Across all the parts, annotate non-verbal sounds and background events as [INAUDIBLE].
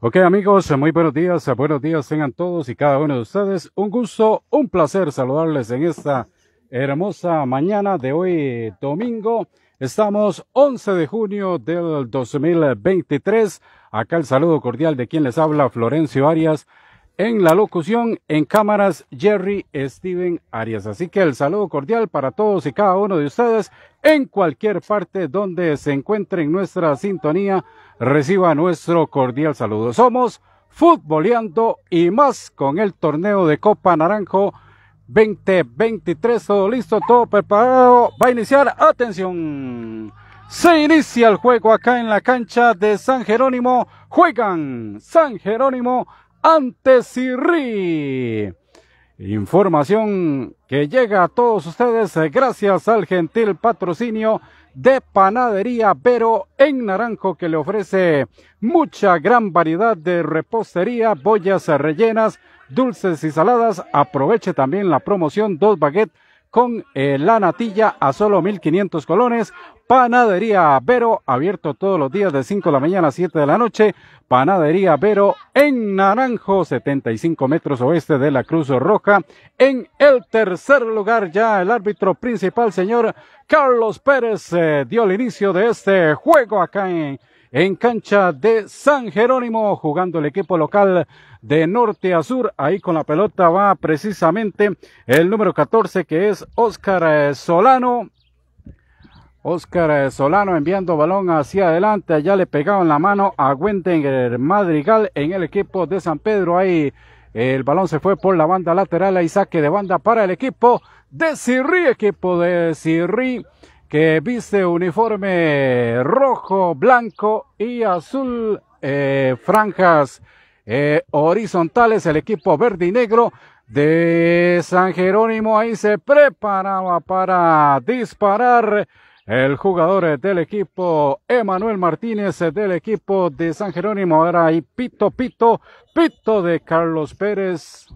Ok amigos, muy buenos días, buenos días tengan todos y cada uno de ustedes. Un gusto, un placer saludarles en esta hermosa mañana de hoy domingo. Estamos 11 de junio del 2023. Acá el saludo cordial de quien les habla, Florencio Arias. En la locución, en cámaras, Jerry Steven Arias. Así que el saludo cordial para todos y cada uno de ustedes en cualquier parte donde se encuentren nuestra sintonía reciba nuestro cordial saludo. Somos Futboleando y más con el torneo de Copa Naranjo 2023. Todo listo, todo preparado. Va a iniciar. Atención. Se inicia el juego acá en la cancha de San Jerónimo. Juegan San Jerónimo ante Sirri. Información que llega a todos ustedes eh, gracias al gentil patrocinio de panadería pero en Naranjo que le ofrece mucha gran variedad de repostería, bollas rellenas, dulces y saladas. Aproveche también la promoción dos baguettes con eh, la natilla a solo 1500 colones Panadería Vero, abierto todos los días de 5 de la mañana a 7 de la noche. Panadería Vero en Naranjo, 75 metros oeste de la Cruz Roja. En el tercer lugar ya el árbitro principal, señor Carlos Pérez, eh, dio el inicio de este juego acá en, en cancha de San Jerónimo, jugando el equipo local de norte a sur. Ahí con la pelota va precisamente el número 14 que es Óscar eh, Solano. Oscar Solano enviando balón hacia adelante. allá le pegaban la mano a Wendinger Madrigal en el equipo de San Pedro. Ahí el balón se fue por la banda lateral. ahí saque de banda para el equipo de Sirri. Equipo de Sirri que viste uniforme rojo, blanco y azul. Eh, franjas eh, horizontales. El equipo verde y negro de San Jerónimo ahí se preparaba para disparar. El jugador del equipo Emanuel Martínez del equipo de San Jerónimo era ahí pito, pito, pito de Carlos Pérez.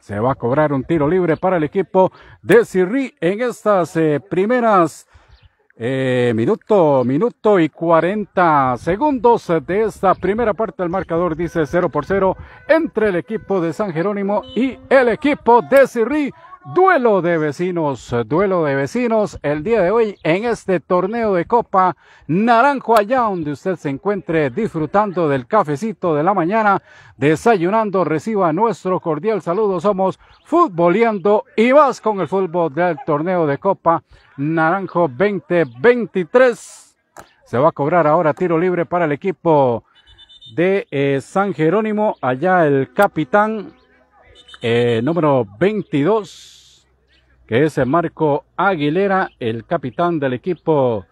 Se va a cobrar un tiro libre para el equipo de Sirri en estas eh, primeras eh, minuto, minuto y cuarenta segundos de esta primera parte. El marcador dice cero por cero entre el equipo de San Jerónimo y el equipo de Sirri. Duelo de vecinos, duelo de vecinos el día de hoy en este torneo de Copa Naranjo allá donde usted se encuentre disfrutando del cafecito de la mañana, desayunando, reciba nuestro cordial saludo. Somos Futboleando y vas con el fútbol del torneo de Copa Naranjo 2023. Se va a cobrar ahora tiro libre para el equipo de eh, San Jerónimo, allá el capitán eh, número 22 que es Marco Aguilera, el capitán del equipo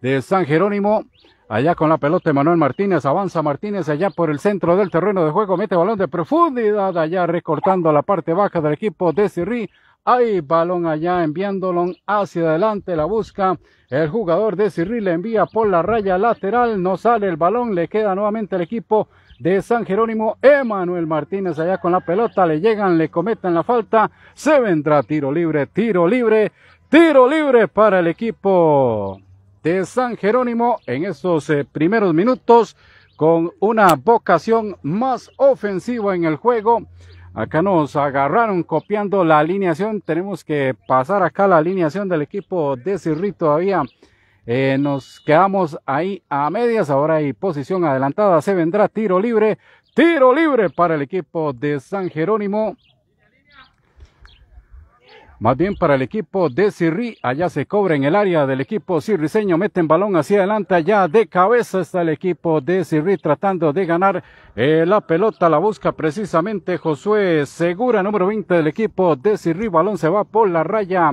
de San Jerónimo. Allá con la pelota Manuel Martínez, avanza Martínez allá por el centro del terreno de juego, mete balón de profundidad allá recortando la parte baja del equipo de Sirri. Hay balón allá enviándolo hacia adelante, la busca el jugador de Sirri, le envía por la raya lateral, no sale el balón, le queda nuevamente el equipo de San Jerónimo, Emanuel Martínez allá con la pelota, le llegan, le cometen la falta, se vendrá tiro libre, tiro libre, tiro libre para el equipo de San Jerónimo en estos eh, primeros minutos con una vocación más ofensiva en el juego. Acá nos agarraron copiando la alineación. Tenemos que pasar acá la alineación del equipo de Cirri todavía eh, nos quedamos ahí a medias. Ahora hay posición adelantada. Se vendrá tiro libre. Tiro libre para el equipo de San Jerónimo. Más bien para el equipo de Sirri. Allá se cobra en el área del equipo sirriseño. Meten balón hacia adelante. Allá de cabeza está el equipo de Sirri tratando de ganar eh, la pelota. La busca precisamente Josué Segura, número 20 del equipo de Sirri. Balón se va por la raya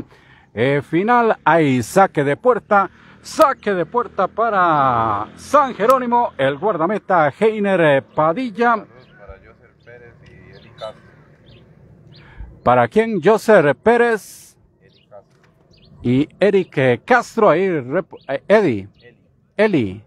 eh, final. Ahí saque de puerta. Saque de puerta para San Jerónimo, el guardameta Heiner Padilla. Para Joseph Pérez y Eli Castro. ¿Para quién? José Pérez y Eric Castro. Ahí, eh, Eddie. Eli.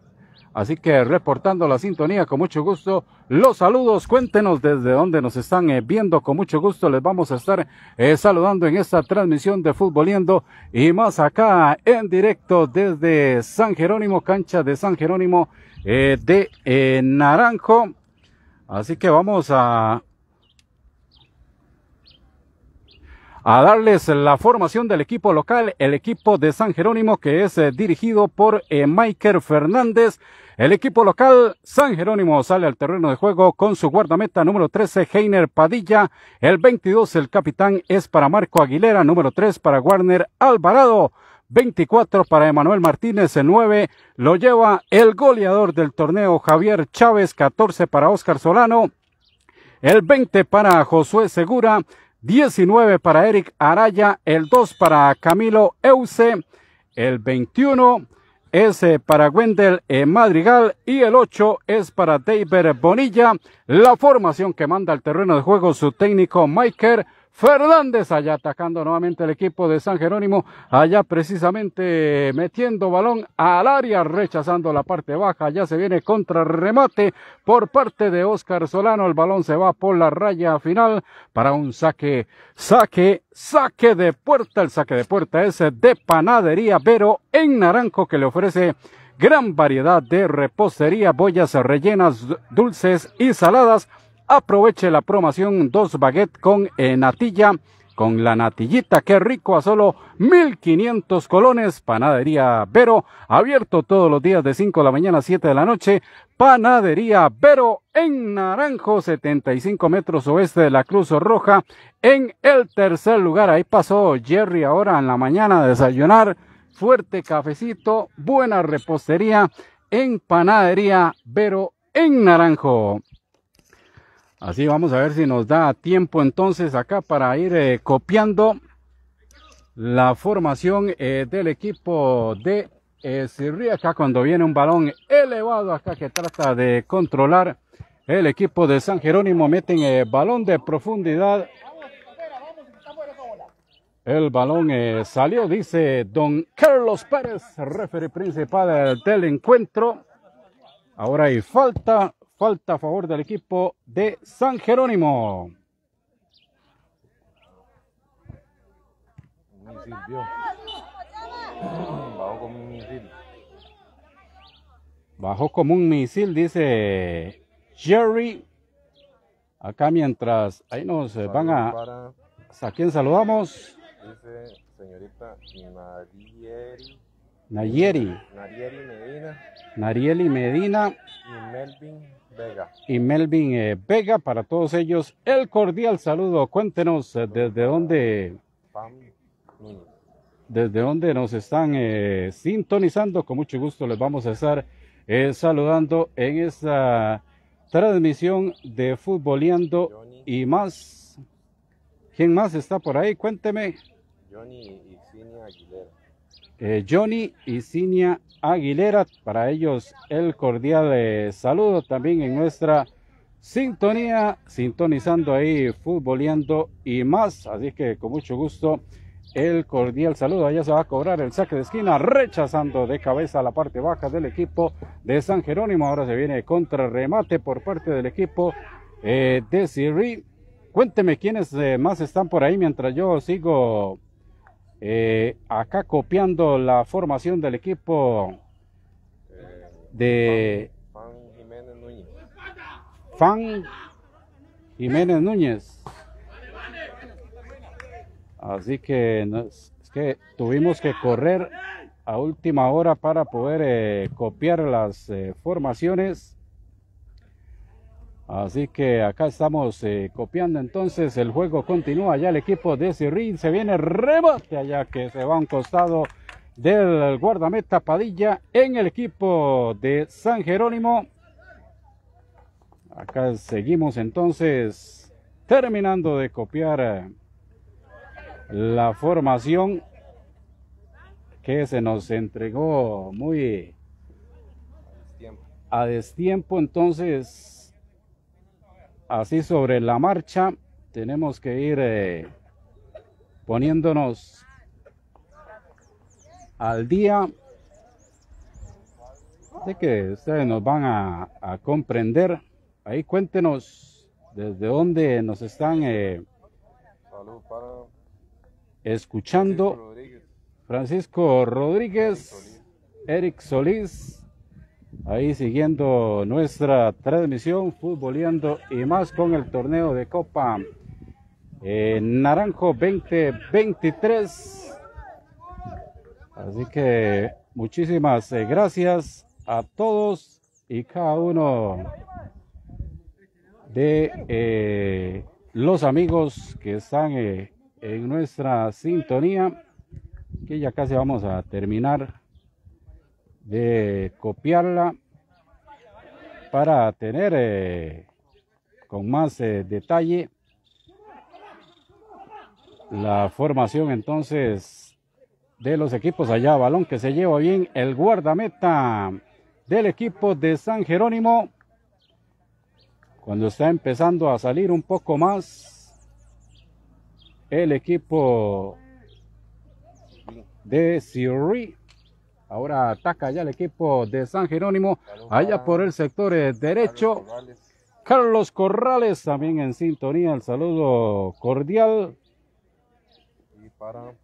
Así que reportando la sintonía con mucho gusto los saludos, cuéntenos desde dónde nos están eh, viendo. Con mucho gusto les vamos a estar eh, saludando en esta transmisión de Fútboliendo y más acá en directo desde San Jerónimo, cancha de San Jerónimo eh, de Naranjo. Así que vamos a, a darles la formación del equipo local, el equipo de San Jerónimo que es dirigido por Maiker Fernández. El equipo local San Jerónimo sale al terreno de juego con su guardameta número 13, Heiner Padilla. El 22, el capitán es para Marco Aguilera, número 3 para Warner Alvarado. 24 para Emanuel Martínez, el 9 lo lleva el goleador del torneo Javier Chávez, 14 para Óscar Solano, el 20 para Josué Segura, 19 para Eric Araya, el 2 para Camilo Euse, el 21 es eh, para Wendell eh, Madrigal y el 8 es para David Bonilla. La formación que manda al terreno de juego su técnico Michael Fernández allá atacando nuevamente el equipo de San Jerónimo, allá precisamente metiendo balón al área, rechazando la parte baja, ya se viene contra remate por parte de Oscar Solano, el balón se va por la raya final para un saque, saque, saque de puerta, el saque de puerta es de panadería, pero en naranjo que le ofrece gran variedad de repostería, boyas rellenas, dulces y saladas Aproveche la promoción dos baguettes con natilla, con la natillita, qué rico, a solo 1500 colones. Panadería Vero, abierto todos los días de cinco de la mañana a 7 de la noche. Panadería Vero en Naranjo, 75 metros oeste de la Cruz Roja, en el tercer lugar. Ahí pasó Jerry ahora en la mañana a desayunar. Fuerte cafecito, buena repostería en Panadería Vero en Naranjo. Así vamos a ver si nos da tiempo entonces acá para ir eh, copiando la formación eh, del equipo de eh, Acá cuando viene un balón elevado acá que trata de controlar el equipo de San Jerónimo. Meten el eh, balón de profundidad. El balón salió, dice don Carlos Pérez, referee principal del encuentro. Ahora hay falta, Falta a favor del equipo de San Jerónimo. Bajo como un misil. Bajo como un misil, dice Jerry. Acá mientras ahí nos eh, van a... ¿A quién saludamos? Dice señorita Nayeri. Nayeri. Narieli Medina. Narieli Medina. Y Melvin y Melvin eh, Vega. Para todos ellos, el cordial saludo. Cuéntenos eh, desde dónde. Desde dónde nos están eh, sintonizando, con mucho gusto les vamos a estar saludando en esta transmisión de Futboleando y más. ¿Quién más está por ahí? Cuénteme. Johnny y Aguilera. Eh, Johnny y Cinia Aguilera. Para ellos el cordial eh, saludo también en nuestra sintonía, sintonizando ahí, futboleando y más. Así que con mucho gusto el cordial saludo. Allá se va a cobrar el saque de esquina, rechazando de cabeza la parte baja del equipo de San Jerónimo. Ahora se viene contrarremate por parte del equipo eh, de Siri. Cuénteme quiénes más están por ahí mientras yo sigo eh, acá copiando la formación del equipo eh, de Fan, Jiménez Núñez. Así que, que tuvimos que correr a última hora para poder eh, copiar las formaciones Así que acá estamos eh, copiando entonces, el juego continúa, ya el equipo de Sirrin se viene rebote allá que se va a un costado del guardameta Padilla en el equipo de San Jerónimo. Acá seguimos entonces terminando de copiar eh, la formación que se nos entregó muy a destiempo entonces así sobre la marcha tenemos que ir eh, poniéndonos al día sé que ustedes nos van a, comprender ahí cuéntenos desde dónde nos están eh, escuchando Francisco Rodríguez, Eric Solís ahí siguiendo nuestra transmisión futboleando y más con el torneo de Copa eh, Naranjo 2023. Así que muchísimas eh, gracias a todos y cada uno de eh, los amigos que están en nuestra sintonía, que ya casi vamos a terminar de copiarla para tener eh, con más eh, detalle la formación entonces de los equipos allá balón que se lleva bien el guardameta del equipo de San Jerónimo cuando está empezando a salir un poco más el equipo de Siri Ahora ataca ya el equipo de San Jerónimo, allá por el sector eh, derecho. Carlos Corrales también en sintonía, el saludo cordial. Y para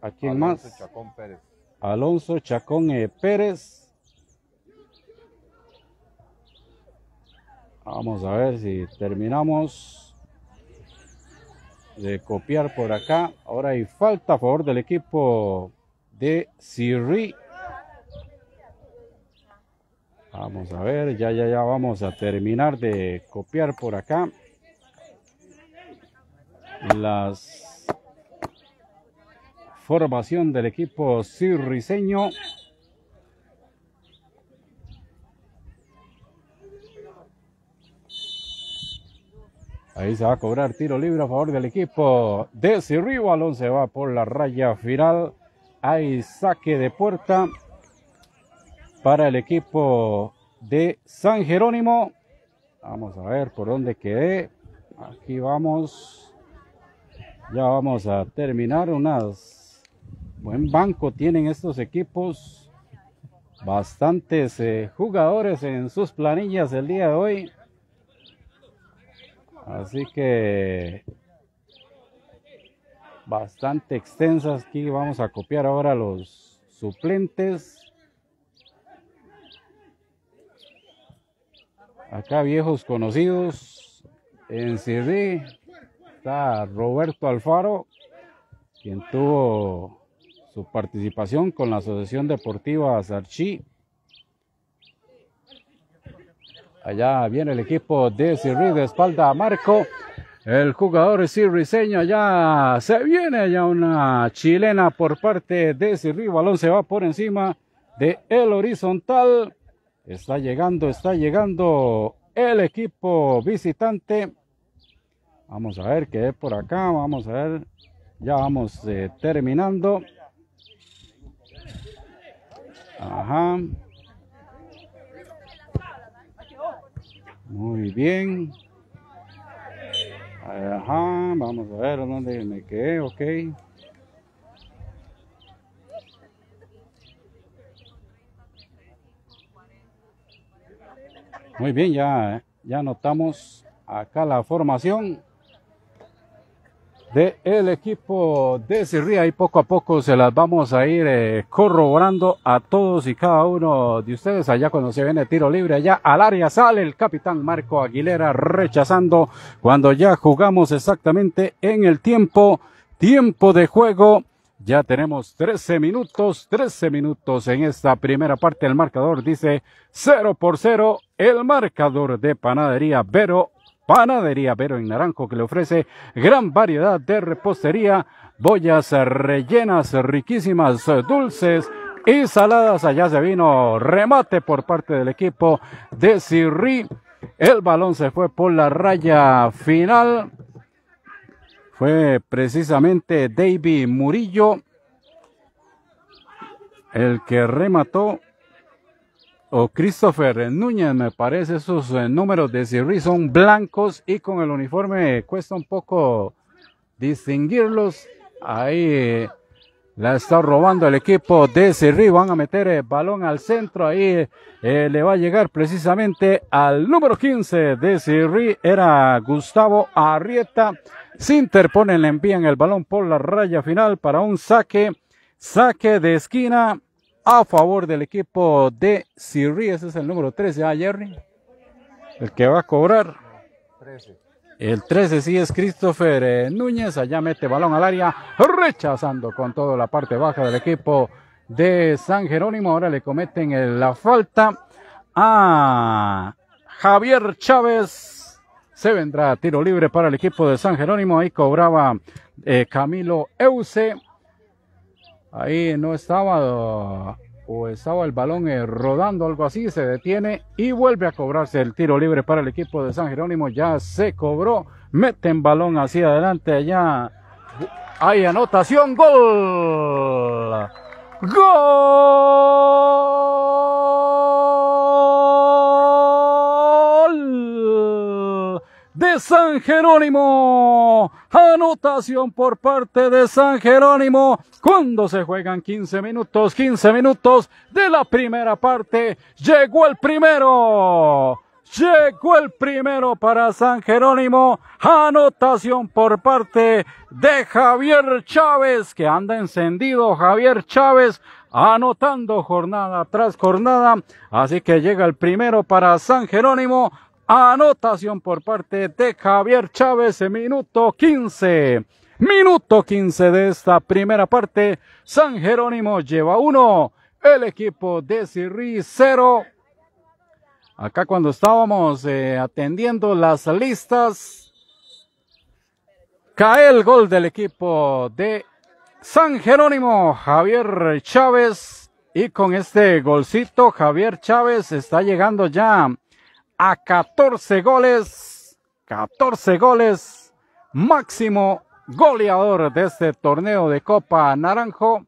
¿A quién más? Chacón Pérez. Alonso Chacón eh, Pérez. Vamos a ver si terminamos de copiar por acá. Ahora hay falta a favor del equipo de Sirri. Vamos a ver, ya, ya, ya vamos a terminar de copiar por acá las formación del equipo cirriseño. Ahí se va a cobrar tiro libre a favor del equipo de Cirri. Balón se va por la raya final. Hay saque de puerta para el equipo de San Jerónimo. Vamos a ver por dónde quedé. Aquí vamos. Ya vamos a terminar unas... Buen banco tienen estos equipos. Bastantes eh, jugadores en sus planillas el día de hoy. Así que bastante extensas. Aquí vamos a copiar ahora los suplentes. Acá viejos conocidos. En CD está Roberto Alfaro, quien tuvo su participación con la Asociación Deportiva Sarchi. Allá viene el equipo de Sirri de espalda a Marco. El jugador Sirriseño ya se viene ya una chilena por parte de Sirri. Balón se va por encima de el horizontal. Está llegando, está llegando el equipo visitante. Vamos a ver qué es por acá. Vamos a ver. Ya vamos eh, terminando. Ajá. Muy bien. Ajá. Vamos a ver dónde me quedé. Ok. Muy bien, ya, ya notamos acá la formación del el equipo de Sirría y poco a poco se las vamos a ir eh, corroborando a todos y cada uno de ustedes allá cuando se viene tiro libre allá al área sale el capitán Marco Aguilera rechazando cuando ya jugamos exactamente en el tiempo tiempo de juego ya tenemos 13 minutos, 13 minutos en esta primera parte. El marcador dice 0 por 0. El marcador de Panadería Vero, Panadería Vero en Naranjo, que le ofrece gran variedad de repostería, bollas rellenas, riquísimas, dulces y saladas. Allá se vino remate por parte del equipo de Sirri. El balón se fue por la raya final fue precisamente David Murillo el que remató o Christopher Núñez, me parece, sus eh, números de series son blancos y con el uniforme cuesta un poco distinguirlos. Ahí la está robando el equipo de Sirri. Van a meter el eh, balón al centro. Ahí eh, le va a llegar precisamente al número 15 de Sirri. Era Gustavo Arrieta. Se interponen, le envían el balón por la raya final para un saque. Saque de esquina a favor del equipo de Sirri. Ese es el número 13. Ah, Jerry. El que va a cobrar. El 13 sí es Christopher eh, Núñez. Allá mete balón al área. Rechazando con toda la parte baja del equipo de San Jerónimo. Ahora le cometen la falta a Javier Chávez. Se vendrá tiro libre para el equipo de San Jerónimo. Ahí cobraba eh, Camilo Euse. Ahí no estaba o estaba el balón eh, rodando, algo así, se detiene y vuelve a cobrarse el tiro libre para el equipo de San Jerónimo. Ya se cobró, meten balón hacia adelante, allá hay anotación, gol. Gol. San Jerónimo. Anotación por parte de San Jerónimo. Cuando se juegan 15 minutos, 15 minutos de la primera parte, llegó el primero. Llegó el primero para San Jerónimo. Anotación por parte de Javier Chávez, que anda encendido. Javier Chávez anotando jornada tras jornada. Así que llega el primero para San Jerónimo. Anotación por parte de Javier Chávez en minuto 15. Minuto 15 de esta primera parte. San Jerónimo lleva uno. El equipo de Sirri 0. Acá cuando estábamos eh, atendiendo las listas, cae el gol del equipo de San Jerónimo, Javier Chávez. Y con este golcito, Javier Chávez está llegando ya a 14 goles. 14 goles. Máximo goleador de este torneo de Copa Naranjo.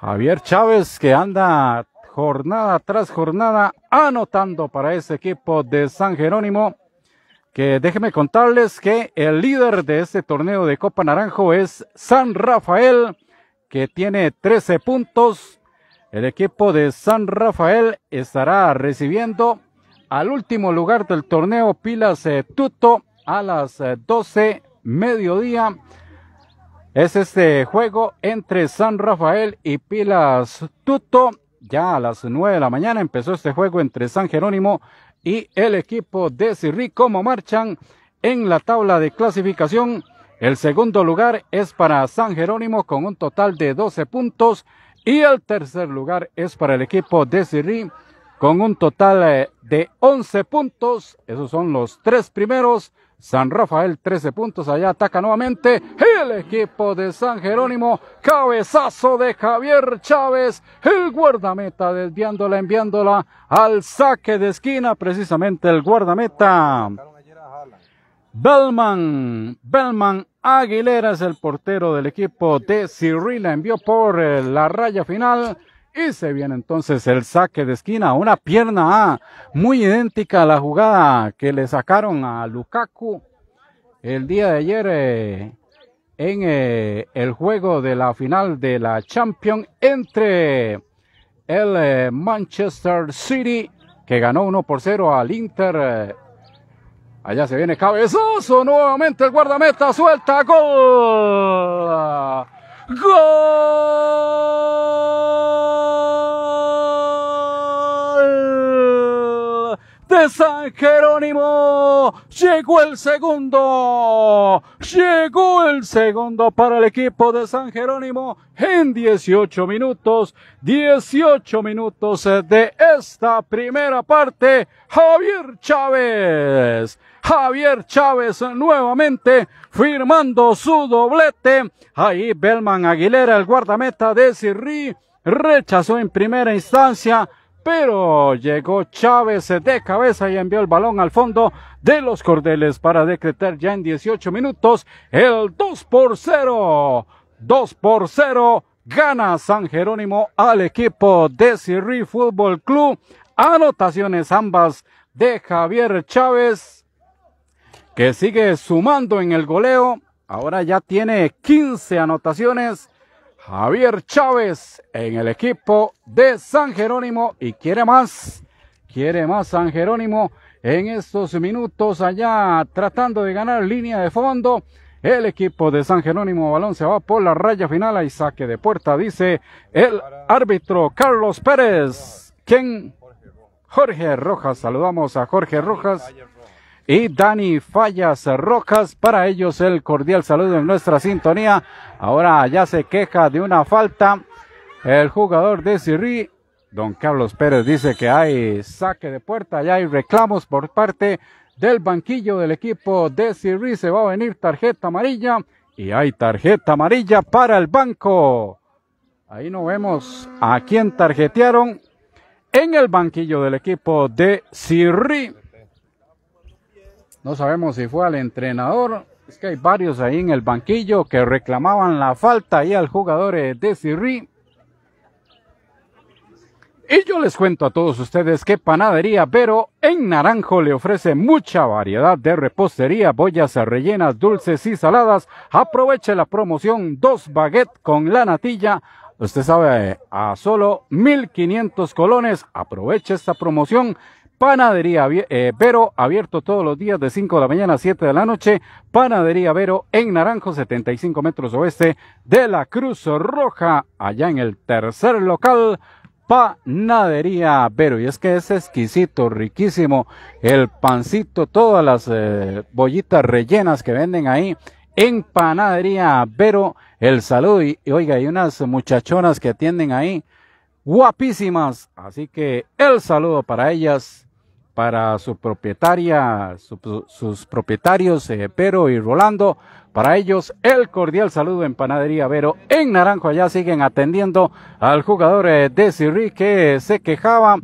Javier Chávez que anda jornada tras jornada anotando para ese equipo de San Jerónimo. Que déjenme contarles que el líder de este torneo de Copa Naranjo es San Rafael, que tiene 13 puntos. El equipo de San Rafael estará recibiendo al último lugar del torneo Pilas Tuto a las 12 eh, mediodía. Es este juego entre San Rafael y Pilas Tuto. Ya a las 9 de la mañana empezó este juego entre San Jerónimo y el equipo de Sirri, ¿Cómo marchan en la tabla de clasificación? El segundo lugar es para San Jerónimo con un total de 12 puntos. Y el tercer lugar es para el equipo de Sirri con un total eh, de 11 puntos. Esos son los tres primeros. San Rafael 13 puntos, allá ataca nuevamente el equipo de San Jerónimo, cabezazo de Javier Chávez, el guardameta desviándola, enviándola al saque de esquina, precisamente el guardameta. Bellman, Bellman Aguilera es el portero del equipo de Sirri. la envió por eh, la raya final. Y se viene entonces el saque de esquina, una pierna A, muy idéntica a la jugada que le sacaron a Lukaku el día de ayer eh, en eh, el juego de la final de la Champions entre el eh, Manchester City, que ganó 1 por 0 al Inter. Allá se viene cabezoso nuevamente el guardameta suelta, gol. Gol. San Jerónimo. Llegó el segundo. Llegó el segundo para el equipo de San Jerónimo en 18 minutos. 18 minutos de esta primera parte. Javier Chávez. Javier Chávez nuevamente firmando su doblete. Ahí Belman Aguilera, el guardameta de Sirri, rechazó en primera instancia pero llegó Chávez de cabeza y envió el balón al fondo de los cordeles para decretar ya en 18 minutos el 2 por 0. 2 por 0 gana San Jerónimo al equipo de Sirri Fútbol Club. Anotaciones ambas de Javier Chávez, que sigue sumando en el goleo. Ahora ya tiene 15 anotaciones Javier Chávez en el equipo de San Jerónimo y quiere más, quiere más San Jerónimo en estos minutos allá tratando de ganar línea de fondo. El equipo de San Jerónimo Balón se va por la raya final y saque de puerta, dice el árbitro Carlos Pérez, quien Jorge Rojas, saludamos a Jorge Rojas y Dani Fallas Rojas. Para ellos el cordial saludo en nuestra sintonía. Ahora ya se queja de una falta el jugador de Sirri. Don Carlos Pérez dice que hay saque de puerta, ya hay reclamos por parte del banquillo del equipo de Sirri. Se va a venir tarjeta amarilla y hay tarjeta amarilla para el banco. Ahí no vemos a quién tarjetearon en el banquillo del equipo de Sirri. No sabemos si fue al entrenador. Es que hay varios ahí en el banquillo que reclamaban la falta y al jugador eh, de Sirri. Y yo les cuento a todos ustedes qué Panadería pero en Naranjo le ofrece mucha variedad de repostería, bollas rellenas, dulces y saladas. Aproveche la promoción dos baguettes con la natilla. Usted sabe, a solo 1500 colones. Aproveche esta promoción Panadería eh, Vero, abierto todos los días de 5 de la mañana a 7 de la noche. Panadería Vero en Naranjo, 75 metros oeste de la Cruz Roja, allá en el tercer local. Panadería Vero. Y es que es exquisito, riquísimo. El pancito, todas las eh, bollitas rellenas que venden ahí en Panadería Vero. El saludo. y oiga, hay unas muchachonas que atienden ahí. Guapísimas. Así que el saludo para ellas para su propietaria, sus propietarios eh, Pero y Rolando. Para ellos, el cordial saludo en Panadería Vero en Naranjo. Allá siguen atendiendo al jugador eh, de Sirri que se quejaba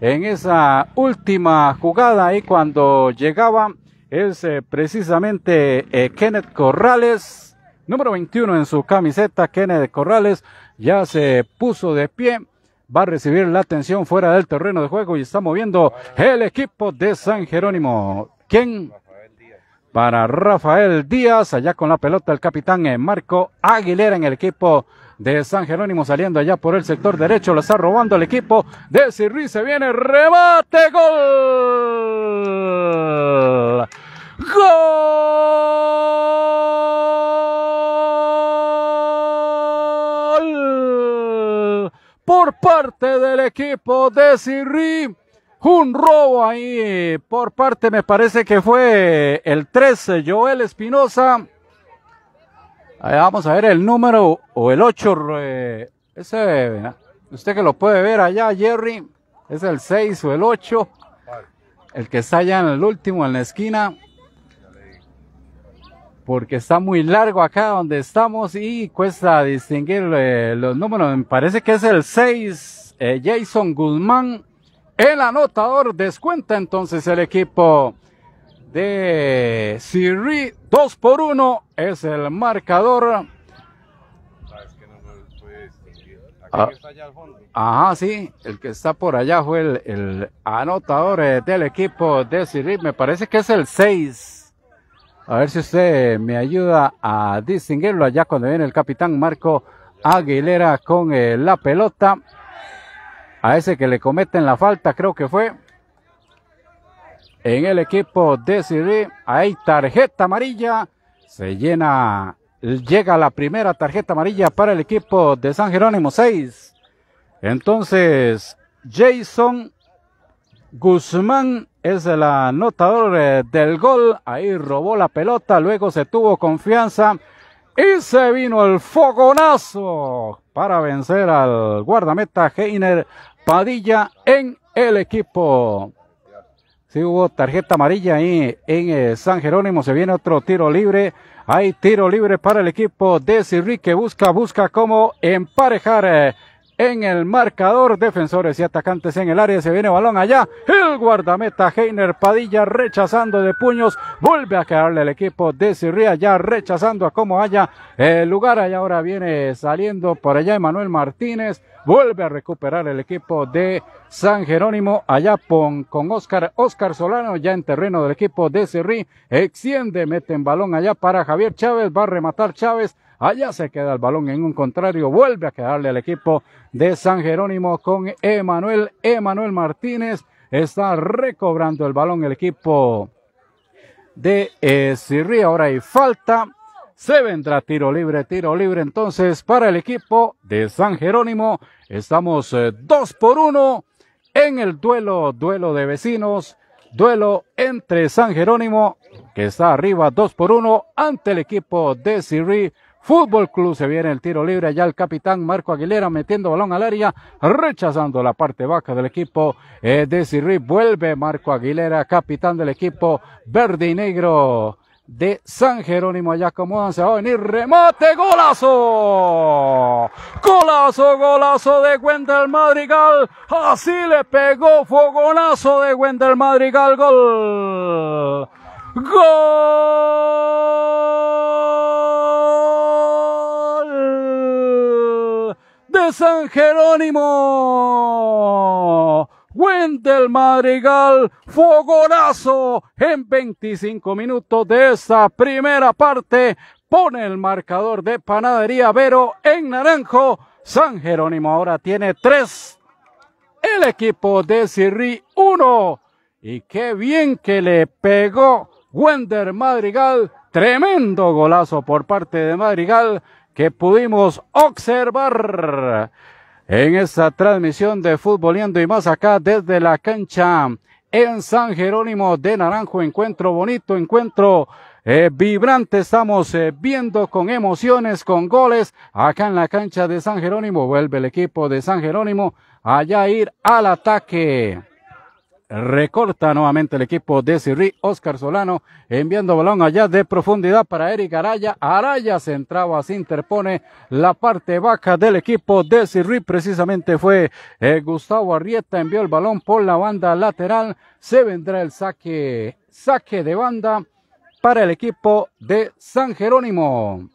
en esa última jugada y cuando llegaba es eh, precisamente Kenneth Corrales, número 21 en su camiseta. Kenneth Corrales ya se puso de pie va a recibir la atención fuera del terreno de juego y está moviendo el equipo de San Jerónimo. ¿Quién? Para Rafael Díaz, allá con la pelota el capitán eh, Marco Aguilera en el equipo de San Jerónimo saliendo allá por el sector derecho, lo está robando el equipo de Sirri, se viene rebate gol. Gol. parte del equipo de Sirri. Un robo ahí por parte, me parece que fue el 13, Joel Espinosa. vamos a ver el número o el 8. Eh, ese, usted que lo puede ver allá, Jerry, es el 6 o el 8. El que está allá en el último, en la esquina porque está muy largo acá donde estamos y cuesta distinguir eh, los números. Me parece que es el 6, eh, Jason Guzmán. El anotador descuenta entonces el equipo de Sirri. 2 por 1 es el marcador. Ah. ajá, sí, el que está por allá fue el, anotador eh, del equipo de Sirri. Me parece que es el 6. A ver si usted me ayuda a distinguirlo allá cuando viene el capitán Marco Aguilera con eh, la pelota. A ese que le cometen la falta, creo que fue. En el equipo de decidí. Ahí tarjeta amarilla. Se llena. Llega la primera tarjeta amarilla para el equipo de San Jerónimo 6. Entonces, Jason Guzmán es el anotador eh, del gol. Ahí robó la pelota, luego se tuvo confianza y se vino el fogonazo para vencer al guardameta Heiner Padilla en el equipo. Sí hubo tarjeta amarilla ahí en eh, San Jerónimo. Se viene otro tiro libre. Hay tiro libre para el equipo de Sirri busca, busca cómo emparejar. Eh, en el marcador. Defensores y atacantes en el área. Se viene balón allá. El guardameta Heiner Padilla rechazando de puños. Vuelve a quedarle el equipo de Sirria Allá rechazando a como haya el lugar. Allá ahora viene saliendo por allá Emanuel Martínez. Vuelve a recuperar el equipo de San Jerónimo allá con, con Oscar, Oscar Solano ya en terreno del equipo de Sirri, extiende, mete en balón allá para Javier Chávez, va a rematar Chávez, Allá se queda el balón en un contrario. Vuelve a quedarle al equipo de San Jerónimo con Emanuel. Emanuel Martínez está recobrando el balón el equipo de eh, Sirri. Ahora hay falta. Se vendrá tiro libre, tiro libre entonces para el equipo de San Jerónimo. Estamos eh, dos por uno en el duelo, duelo de vecinos. Duelo entre San Jerónimo, que está arriba dos por uno, ante el equipo de Sirri Fútbol Club se viene el tiro libre. Ya el capitán Marco Aguilera metiendo balón al área, rechazando la parte baja del equipo eh, de Sirri. Vuelve Marco Aguilera, capitán del equipo verde y negro de San Jerónimo. Allá como se va a venir remate, golazo. Golazo, golazo de Wendel Madrigal. Así le pegó, fogonazo de Wendel Madrigal. Gol. Gol. San Jerónimo. Wendel Madrigal, fogonazo en 25 minutos de esta primera parte. Pone el marcador de Panadería Vero en naranjo. San Jerónimo ahora tiene tres. El equipo de Sirri uno. Y qué bien que le pegó Wendel Madrigal. Tremendo golazo por parte de Madrigal que pudimos observar en esta transmisión de futboliendo y más acá desde la cancha en San Jerónimo de Naranjo. Encuentro bonito, encuentro eh, vibrante. Estamos eh, viendo con emociones, con goles acá en la cancha de San Jerónimo. Vuelve el equipo de San Jerónimo allá ir al ataque. Recorta nuevamente el equipo de Sirri. Oscar Solano enviando balón allá de profundidad para Eric Araya. Araya se entraba, se interpone la parte baja del equipo de Sirri. Precisamente fue eh, Gustavo Arrieta. Envió el balón por la banda lateral. Se vendrá el saque, saque de banda para el equipo de San Jerónimo.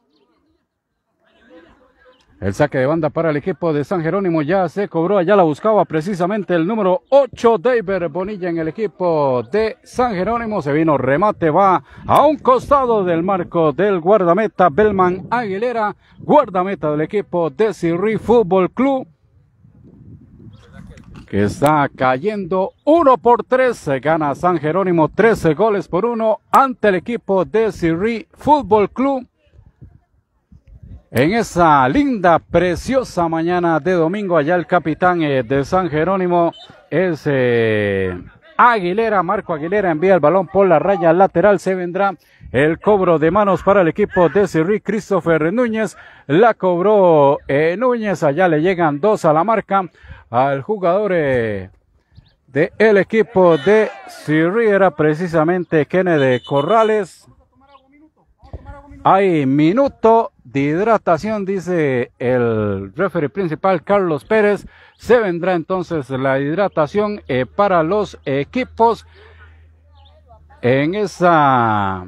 El saque de banda para el equipo de San Jerónimo ya se cobró, allá la buscaba precisamente el número 8, David Bonilla en el equipo de San Jerónimo. Se vino remate, va a un costado del marco del guardameta Belman Aguilera, guardameta del equipo de Sirri Fútbol Club. Que está cayendo 1 por 3, gana San Jerónimo 13 goles por 1 ante el equipo de Sirri Fútbol Club. En esa linda, preciosa mañana de domingo, allá el capitán eh, de San Jerónimo es eh, Aguilera, Marco Aguilera envía el balón por la raya lateral, se vendrá el cobro de manos para el equipo de Sirri Christopher Núñez, la cobró eh, Núñez, allá le llegan dos a la marca al jugador de el equipo de Sirri, era precisamente Kennedy Corrales, hay minuto de hidratación, dice el referee principal Carlos Pérez. Se vendrá entonces la hidratación eh, para los equipos en esa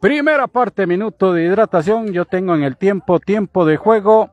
primera parte, minuto de hidratación. Yo tengo en el tiempo, tiempo de juego,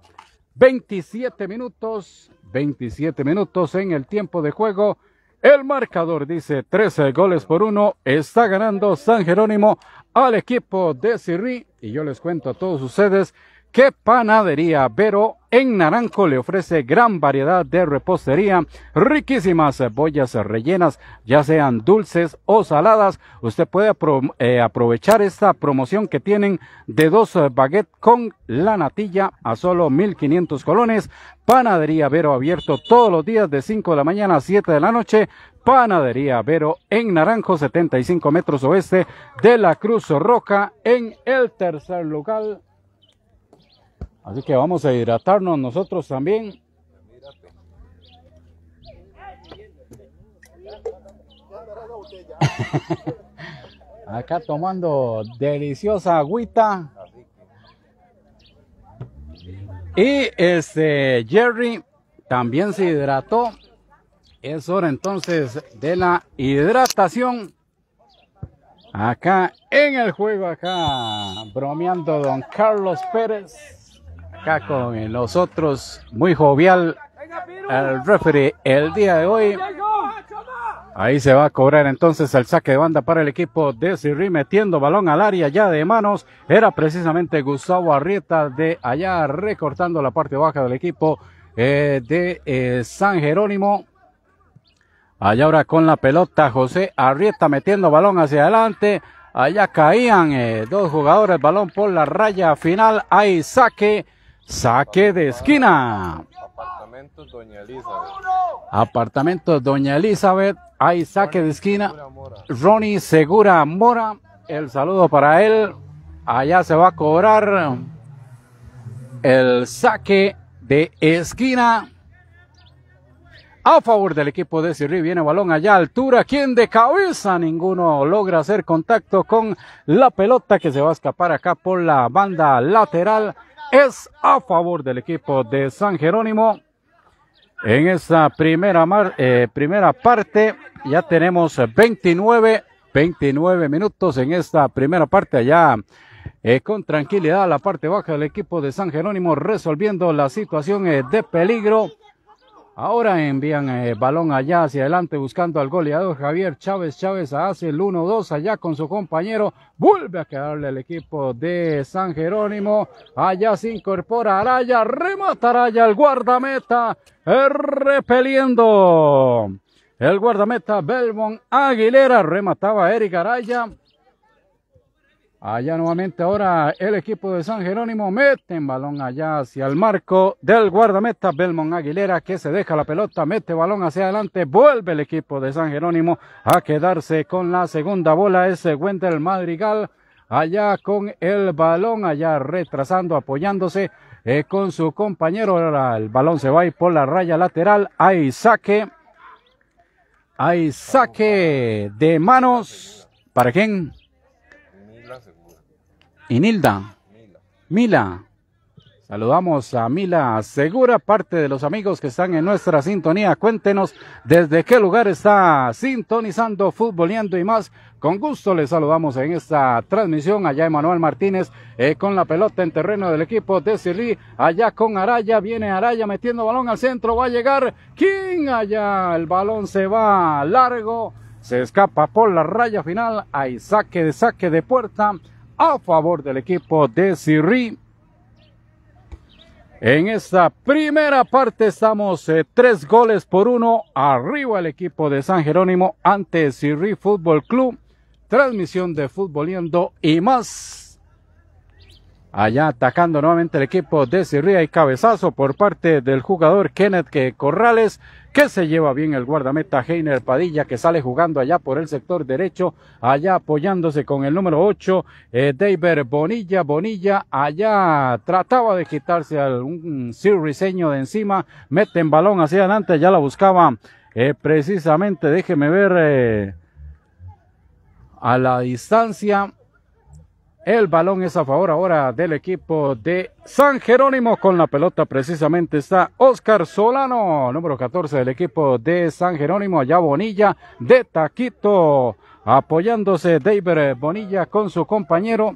27 minutos, 27 minutos en el tiempo de juego. El marcador dice 13 goles por uno. Está ganando San Jerónimo al equipo de Sirri y yo les cuento a todos ustedes que Panadería Vero en Naranjo le ofrece gran variedad de repostería, riquísimas cebollas rellenas, ya sean dulces o saladas. Usted puede eh, aprovechar esta promoción que tienen de dos baguettes con la natilla a solo 1500 colones. Panadería Vero abierto todos los días de 5 de la mañana a 7 de la noche. Panadería Vero en Naranjo, 75 metros oeste de la Cruz Roja en el tercer lugar Así que vamos a hidratarnos nosotros también. [LAUGHS] Acá tomando deliciosa agüita. Y este Jerry también se hidrató. Es hora entonces de la hidratación. Acá en el juego, acá bromeando don Carlos Pérez acá con nosotros, muy jovial, el referee el día de hoy. Ahí se va a cobrar entonces el saque de banda para el equipo de Sirri metiendo balón al área ya de manos. Era precisamente Gustavo Arrieta de allá recortando la parte baja del equipo eh, de eh, San Jerónimo. Allá ahora con la pelota José Arrieta metiendo balón hacia adelante. Allá caían eh, dos jugadores, balón por la raya final. Hay saque. Saque de esquina. Apartamento Doña Elizabeth. Apartamentos Doña Elizabeth. Hay saque de esquina. Ronnie Segura Mora. El saludo para él. Allá se va a cobrar el saque de esquina. A favor del equipo de Sirri viene balón allá a altura. Quien de cabeza ninguno logra hacer contacto con la pelota que se va a escapar acá por la banda lateral es a favor del equipo de San Jerónimo. En esta primera, eh, primera parte ya tenemos 29, 29 minutos en esta primera parte allá. Eh, con tranquilidad la parte baja del equipo de San Jerónimo resolviendo la situación eh, de peligro Ahora envían el eh, balón allá hacia adelante buscando al goleador Javier Chávez. Chávez hace el 1-2 allá con su compañero. Vuelve a quedarle el equipo de San Jerónimo. Allá se incorpora Araya. Remata Araya el guardameta. Eh, repeliendo. El guardameta Belmont Aguilera remataba a Eric Araya. Allá nuevamente ahora el equipo de San Jerónimo mete en balón allá hacia el marco del guardameta Belmont Aguilera que se deja la pelota, mete balón hacia adelante, vuelve el equipo de San Jerónimo a quedarse con la segunda bola, ese Wendel Madrigal allá con el balón, allá retrasando, apoyándose eh, con su compañero, el balón se va y por la raya lateral, hay saque, hay saque de manos, ¿para quién? Nilda Mila. Saludamos a Mila Segura, parte de los amigos que están en nuestra sintonía. Cuéntenos desde qué lugar está sintonizando, futboleando y más. Con gusto les saludamos en esta transmisión. Allá Emanuel Martínez eh, con la pelota en terreno del equipo de Silí. Allá con Araya, viene Araya metiendo balón al centro. Va a llegar King allá. El balón se va largo. Se escapa por la raya final. Hay saque de saque de puerta a favor del equipo de Sirri. En esta primera parte estamos eh, tres goles por uno arriba el equipo de San Jerónimo ante Sirri Fútbol Club. Transmisión de Fútboliendo y más. Allá atacando nuevamente el equipo de Sirri hay cabezazo por parte del jugador Kenneth eh, Corrales que se lleva bien el guardameta Heiner Padilla, que sale jugando allá por el sector derecho, allá apoyándose con el número 8, eh, David Bonilla. Bonilla allá trataba de quitarse a un de encima, mete en balón hacia adelante, ya la buscaba eh, precisamente, déjeme ver eh, a la distancia. El balón es a favor ahora del equipo de San Jerónimo. Con la pelota precisamente está Oscar Solano, número 14 del equipo de San Jerónimo. Allá Bonilla de Taquito. Apoyándose David Bonilla con su compañero.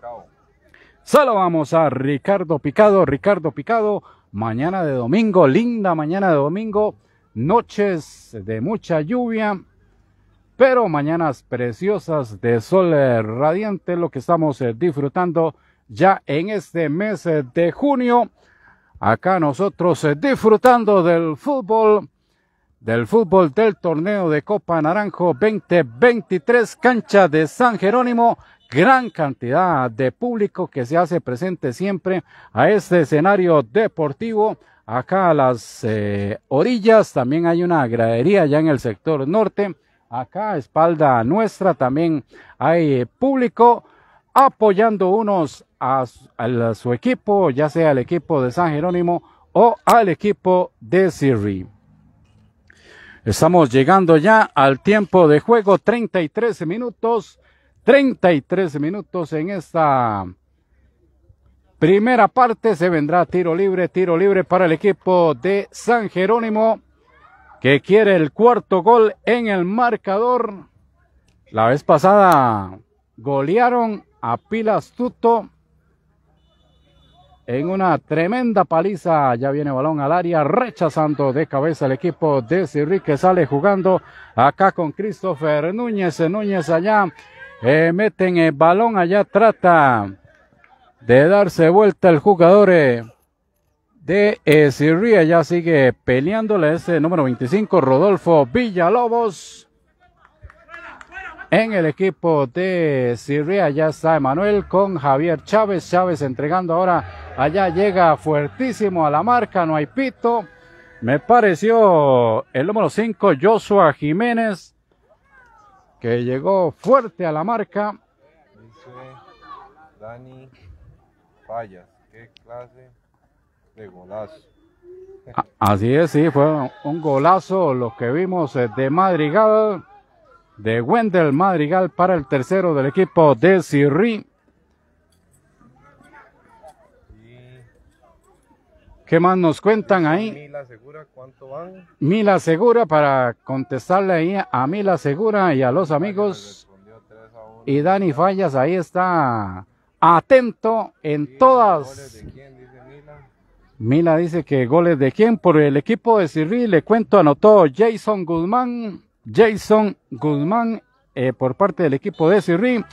Saludamos a Ricardo Picado. Ricardo Picado, mañana de domingo, linda mañana de domingo. Noches de mucha lluvia pero mañanas preciosas de sol eh, radiante, lo que estamos eh, disfrutando ya en este mes eh, de junio. Acá nosotros disfrutando del fútbol, del fútbol del torneo de Copa Naranjo 2023, cancha de San Jerónimo. Gran cantidad de público que se hace presente siempre a este escenario deportivo. Acá a las orillas también hay una gradería ya en el sector norte Acá a espalda nuestra también hay eh, público apoyando unos a su, equipo, ya sea el equipo de San Jerónimo o al equipo de Siri. Estamos llegando ya al tiempo de juego, 33 minutos, 33 minutos en esta primera parte. Se vendrá tiro libre, tiro libre para el equipo de San Jerónimo que quiere el cuarto gol en el marcador. La vez pasada golearon a Pilas Tuto en una tremenda paliza. Ya viene balón al área, rechazando de cabeza el equipo de Sirri que sale jugando acá con Christopher Núñez. Núñez allá eh, meten el balón allá, trata de darse vuelta el jugador. Eh, de eh, Ya sigue peleándole ese número 25, Rodolfo Villalobos. En el equipo de Sirría ya está Emanuel con Javier Chávez. Chávez entregando ahora. Allá llega fuertísimo a la marca, no hay pito. Me pareció el número 5, Joshua Jiménez, que llegó fuerte a la marca. Dani Falla qué clase de golazo. Ah, así es, sí, fue un golazo lo que vimos eh, de Madrigal, de Wendel Madrigal para el tercero del equipo de Sirri. ¿Qué más nos cuentan ahí? Mila Segura, ¿cuánto van? Mila Segura para contestarle ahí a Mila Segura y a los amigos. Y Dani Fallas ahí está atento en todas Mila dice que goles de quién por el equipo de Sirri, le cuento, anotó Jason Guzmán, Jason Guzmán eh, por parte del equipo de Sirri.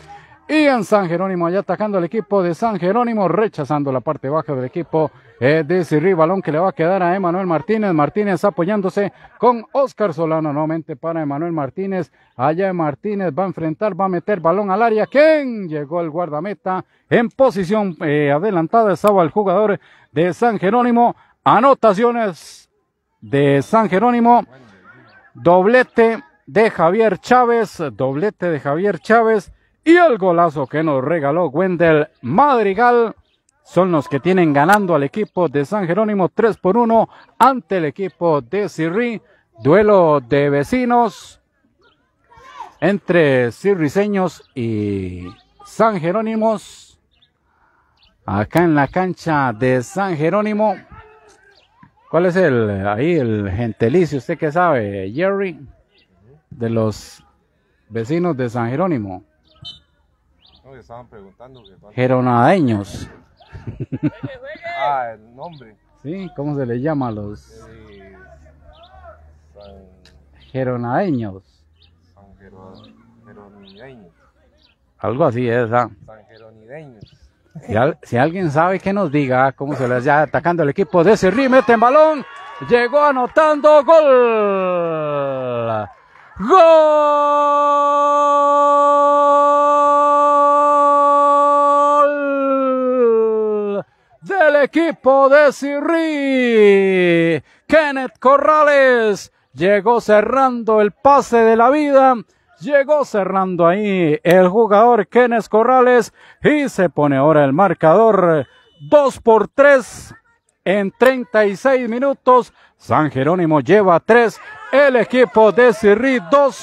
en San Jerónimo allá atacando al equipo de San Jerónimo, rechazando la parte baja del equipo eh, de Sirri. Balón que le va a quedar a Emanuel Martínez. Martínez apoyándose con Oscar Solano nuevamente para Emanuel Martínez. Allá Martínez va a enfrentar, va a meter balón al área. ¿Quién? Llegó el guardameta en posición eh, adelantada. Estaba el jugador de San Jerónimo. Anotaciones de San Jerónimo. Doblete de Javier Chávez. Doblete de Javier Chávez. Y el golazo que nos regaló Wendel Madrigal son los que tienen ganando al equipo de San Jerónimo 3 por 1 ante el equipo de Sirri. Duelo de vecinos entre sirriseños y San Jerónimos acá en la cancha de San Jerónimo. ¿Cuál es el ahí el gentelicio, ¿Usted qué sabe, Jerry? De los vecinos de San Jerónimo. No, preguntando. Geronadeños. ah, el nombre. Sí, ¿cómo se les llama a los eh, jeronadeños? San... geronadeños? San Algo así es, ¿ah? San si, alguien sabe que nos diga cómo se le ya atacando el equipo de Sirri, mete en balón, llegó anotando gol. Gol del equipo de Sirri. Kenneth Corrales llegó cerrando el pase de la vida Llegó cerrando ahí el jugador Kenes Corrales y se pone ahora el marcador Dos por tres en 36 minutos. San Jerónimo lleva tres. el equipo de Cirri dos.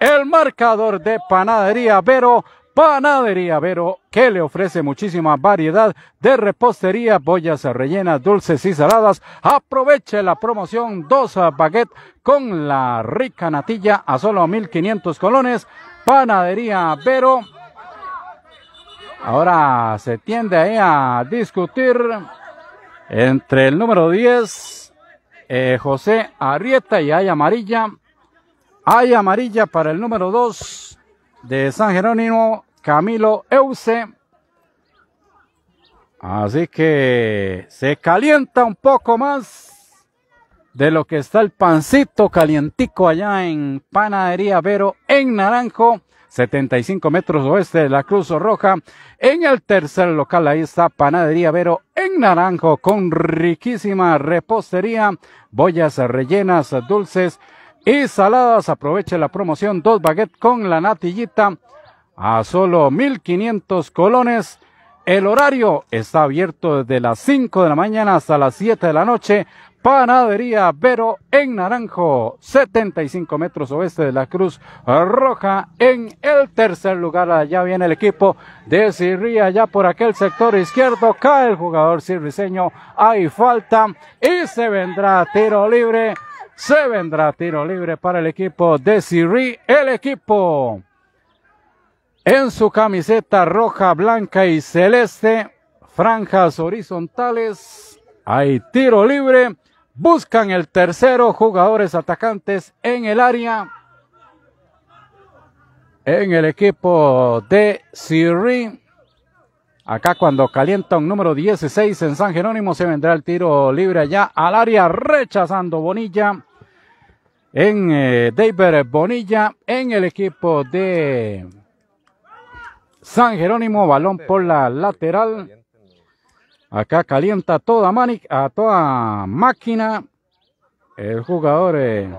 el marcador de Panadería Vero Panadería Vero, que le ofrece muchísima variedad de repostería, bollas rellenas, dulces y saladas. Aproveche la promoción dos baguette con la rica natilla a solo 1500 colones. Panadería Vero. Ahora se tiende ahí a discutir entre el número 10, eh, José Arrieta y hay amarilla. Hay amarilla para el número 2 de San Jerónimo, Camilo Euse. Así que se calienta un poco más de lo que está el pancito calientico allá en Panadería Vero en Naranjo, 75 metros oeste de la Cruz Roja. En el tercer local ahí está Panadería Vero en Naranjo con riquísima repostería, bollas rellenas, dulces y Saladas aproveche la promoción dos baguettes con la natillita a solo quinientos colones. El horario está abierto desde las cinco de la mañana hasta las siete de la noche. Panadería Vero en Naranjo, setenta y cinco metros oeste de la Cruz Roja. En el tercer lugar, allá viene el equipo de Sirría, ya por aquel sector izquierdo. Cae el jugador sirriseño, hay falta y se vendrá tiro libre. Se vendrá tiro libre para el equipo de Siri. El equipo en su camiseta roja, blanca y celeste, franjas horizontales. Hay tiro libre. Buscan el tercero, jugadores atacantes en el área. En el equipo de Siri. Acá cuando calienta un número 16 en San Jerónimo se vendrá el tiro libre allá al área rechazando Bonilla. En eh, Bonilla en el equipo de San Jerónimo. Balón por la lateral. Acá calienta toda a toda máquina. El jugador. Eh,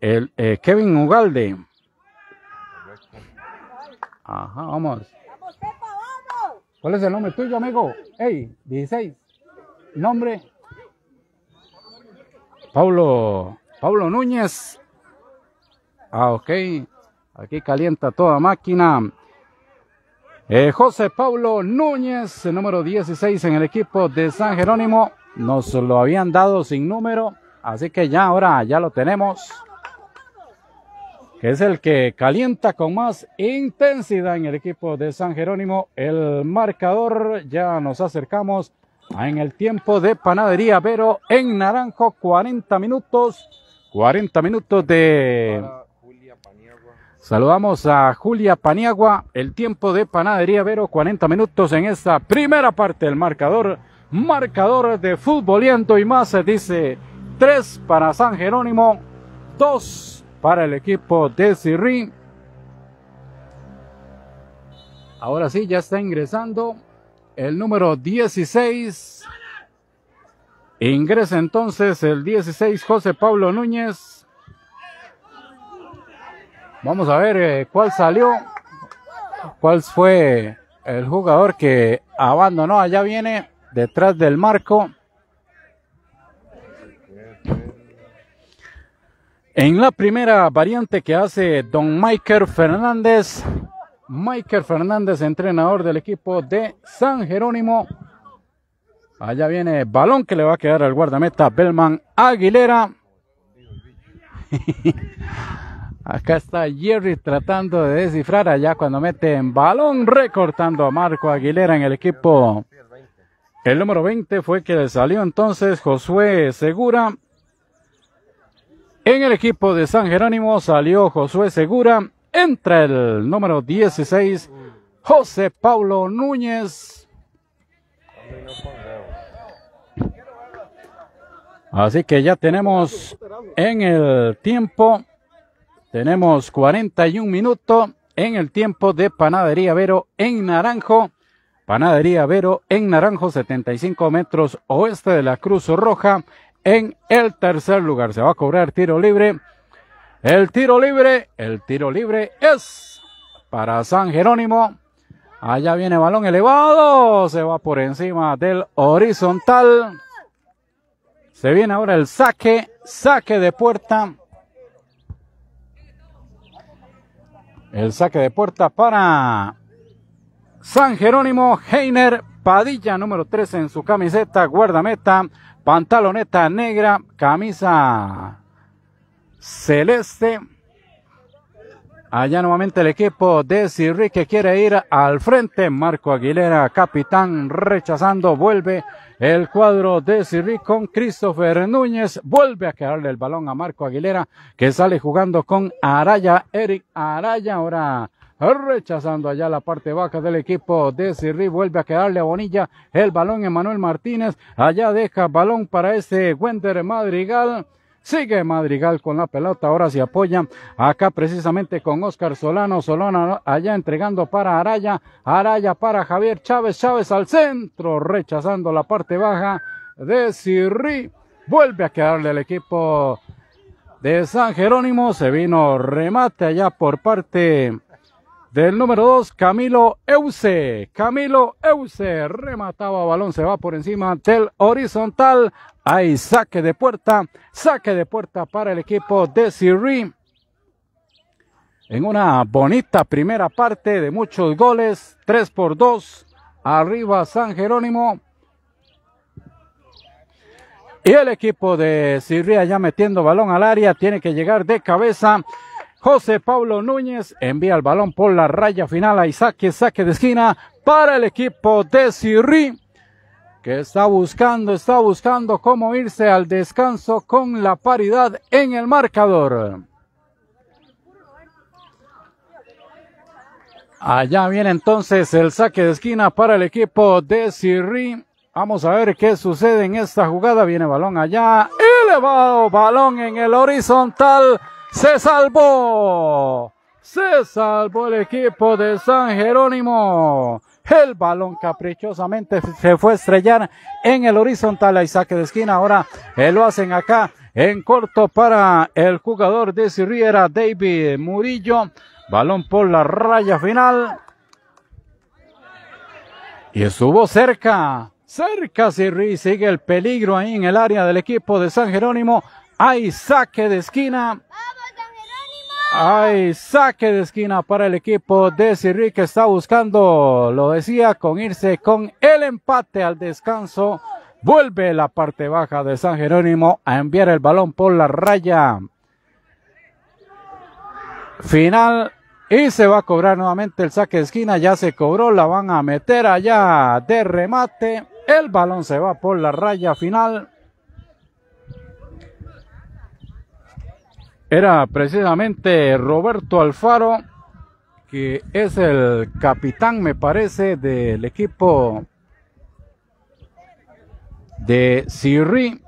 el, eh, Kevin Ugalde. Ajá, vamos. ¿Cuál es el nombre tuyo, amigo? Hey, 16. Nombre. Pablo. Pablo Núñez. Ah, ok. Aquí calienta toda máquina. Eh, José Pablo Núñez, número 16 en el equipo de San Jerónimo. Nos lo habían dado sin número. Así que ya ahora ya lo tenemos que es el que calienta con más intensidad en el equipo de San Jerónimo. El marcador ya nos acercamos en el tiempo de panadería, Vero, en naranjo 40 minutos, 40 minutos de... Saludamos a Julia Paniagua, el tiempo de panadería, Vero, 40 minutos en esta primera parte del marcador. Marcador de Fútboliendo y más, se dice 3 para San Jerónimo, 2 para el equipo de Sirri. Ahora sí, ya está ingresando el número 16. Ingresa entonces el 16 José Pablo Núñez. Vamos a ver eh, cuál salió, cuál fue el jugador que abandonó. Allá viene detrás del marco. En la primera variante que hace don Michael Fernández, Michael Fernández, entrenador del equipo de San Jerónimo. Allá viene balón que le va a quedar al guardameta Belman Aguilera. [LAUGHS] Acá está Jerry tratando de descifrar allá cuando mete en balón, recortando a Marco Aguilera en el equipo. El número 20 fue que le salió entonces Josué Segura. En el equipo de San Jerónimo salió Josué Segura. Entra el número 16, José Pablo Núñez. Así que ya tenemos en el tiempo, tenemos 41 minutos en el tiempo de Panadería Vero en Naranjo. Panadería Vero en Naranjo, 75 metros oeste de la Cruz Roja en el tercer lugar. Se va a cobrar tiro libre. El tiro libre, el tiro libre es para San Jerónimo. Allá viene balón elevado, se va por encima del horizontal. Se viene ahora el saque, saque de puerta. El saque de puerta para San Jerónimo Heiner Padilla, número tres en su camiseta, guardameta pantaloneta negra, camisa celeste. Allá nuevamente el equipo de Sirri que quiere ir al frente. Marco Aguilera, capitán, rechazando, vuelve el cuadro de Sirri con Christopher Núñez. Vuelve a quedarle el balón a Marco Aguilera que sale jugando con Araya, Eric Araya. Ahora rechazando allá la parte baja del equipo de Sirri, vuelve a quedarle a Bonilla el balón Emanuel Martínez, allá deja balón para ese Wender Madrigal. Sigue Madrigal con la pelota, ahora se apoya acá precisamente con Oscar Solano, Solano allá entregando para Araya, Araya para Javier Chávez, Chávez al centro, rechazando la parte baja de Sirri, vuelve a quedarle al equipo de San Jerónimo, se vino remate allá por parte del número 2, Camilo Euse. Camilo Euse remataba balón, se va por encima del horizontal. Hay saque de puerta, saque de puerta para el equipo de Sirri En una bonita primera parte de muchos goles, 3 por 2, arriba San Jerónimo. Y el equipo de Sirri ya metiendo balón al área, tiene que llegar de cabeza. José Pablo Núñez envía el balón por la raya final a Isaac, saque de esquina para el equipo de Sirri, que está buscando, está buscando cómo irse al descanso con la paridad en el marcador. Allá viene entonces el saque de esquina para el equipo de Sirri. Vamos a ver qué sucede en esta jugada. Viene balón allá. Elevado balón en el horizontal se salvó. Se salvó el equipo de San Jerónimo. El balón caprichosamente se fue a estrellar en el horizontal. a saque de esquina. Ahora eh, lo hacen acá en corto para el jugador de Sirriera, David Murillo. Balón por la raya final. Y estuvo cerca. Cerca Sirri. Sigue el peligro ahí en el área del equipo de San Jerónimo. Hay saque de esquina. Hay saque de esquina para el equipo de Sirri que está buscando, lo decía, con irse con el empate al descanso. Vuelve la parte baja de San Jerónimo a enviar el balón por la raya. Final y se va a cobrar nuevamente el saque de esquina. Ya se cobró, la van a meter allá de remate. El balón se va por la raya final. era precisamente Roberto Alfaro, que es el capitán, me parece, del equipo de Sirri.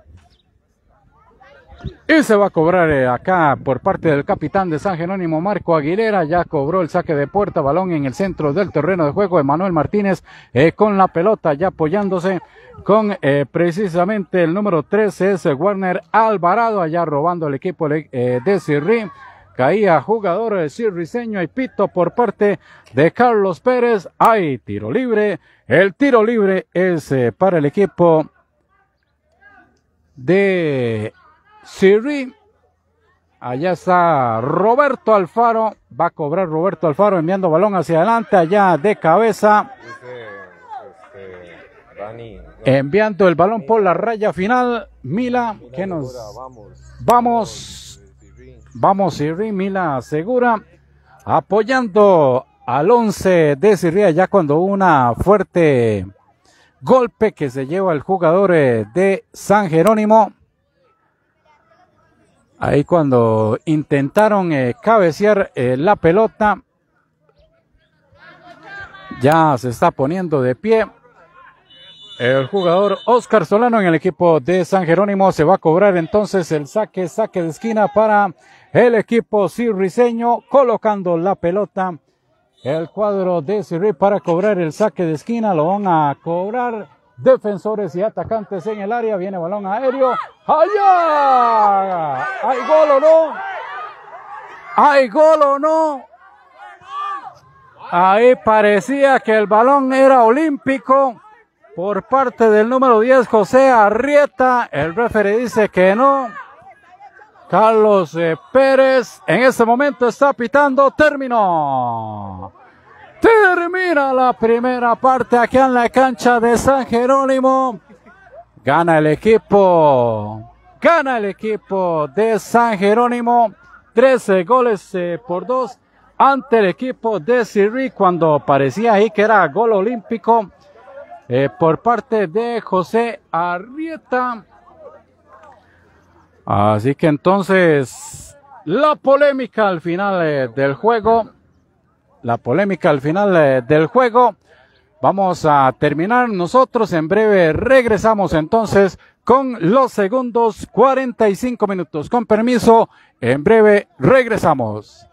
Y se va a cobrar eh, acá por parte del capitán de San Jerónimo, Marco Aguilera. Ya cobró el saque de puerta, balón en el centro del terreno de juego. Emanuel Martínez eh, con la pelota, ya apoyándose con eh, precisamente el número 13, es Warner Alvarado, allá robando al equipo de Sirri. Caía jugador de Sirriseño y pito por parte de Carlos Pérez. Hay tiro libre. El tiro libre es para el equipo de Sirri, Allá está Roberto Alfaro. Va a cobrar Roberto Alfaro enviando balón hacia adelante, allá de cabeza. Este, enviando el balón por la raya final. Mila, que nos. Vamos. Vamos, Siri. Mila segura. Apoyando al 11 de Sirri ya cuando una fuerte golpe que se lleva el jugador eh, de San Jerónimo. Ahí cuando intentaron eh, cabecear eh, la pelota, ya se está poniendo de pie. El jugador Oscar Solano en el equipo de San Jerónimo se va a cobrar entonces el saque, saque de esquina para el equipo Sirriseño, colocando la pelota. El cuadro de Sirri para cobrar el saque de esquina lo van a cobrar defensores y atacantes en el área. Viene balón aéreo. ¡Allá! ¿Hay gol o no? ¿Hay gol o no? Ahí parecía que el balón era olímpico por parte del número 10, José Arrieta. El referee dice que no. Carlos eh, Pérez en este momento está pitando. Término Termina la primera parte aquí en la cancha de San Jerónimo. Gana el equipo. Gana el equipo de San Jerónimo. 13 goles eh, por dos ante el equipo de Sirri cuando parecía ahí que era gol olímpico eh, por parte de José Arrieta. Así que entonces la polémica al final eh, del juego la polémica al final eh, del juego. Vamos a terminar nosotros. En breve regresamos entonces con los segundos 45 minutos. Con permiso, en breve regresamos.